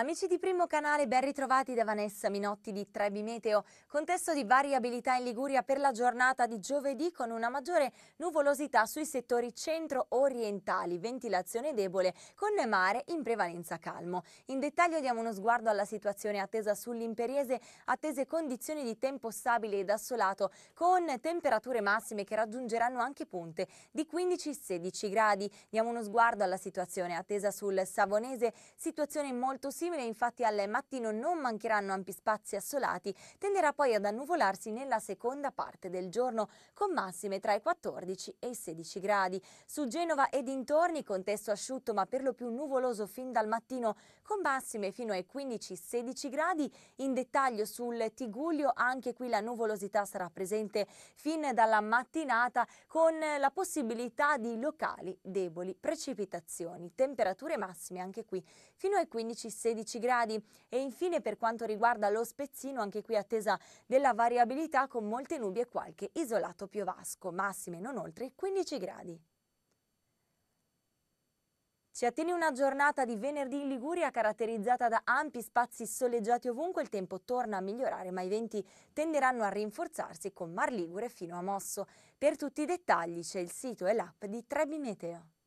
Amici di Primo Canale, ben ritrovati da Vanessa Minotti di Trebi Meteo. Contesto di variabilità in Liguria per la giornata di giovedì con una maggiore nuvolosità sui settori centro-orientali, ventilazione debole, con mare in prevalenza calmo. In dettaglio diamo uno sguardo alla situazione attesa sull'imperiese, attese condizioni di tempo stabile ed assolato, con temperature massime che raggiungeranno anche punte di 15-16 gradi. Diamo uno sguardo alla situazione attesa sul Savonese, situazione molto simile simile infatti al mattino non mancheranno ampi spazi assolati, tenderà poi ad annuvolarsi nella seconda parte del giorno, con massime tra i 14 e i 16 gradi. Su Genova e dintorni contesto asciutto ma per lo più nuvoloso fin dal mattino, con massime fino ai 15-16 gradi. In dettaglio sul Tiguglio anche qui la nuvolosità sarà presente fin dalla mattinata con la possibilità di locali deboli precipitazioni. Temperature massime anche qui fino ai 15-16 16 gradi e infine per quanto riguarda lo Spezzino anche qui attesa della variabilità con molte nubi e qualche isolato piovasco, massime non oltre 15 gradi. Ci attende una giornata di venerdì in Liguria caratterizzata da ampi spazi soleggiati ovunque, il tempo torna a migliorare ma i venti tenderanno a rinforzarsi con Mar Ligure fino a Mosso. Per tutti i dettagli c'è il sito e l'app di Trebi Meteo.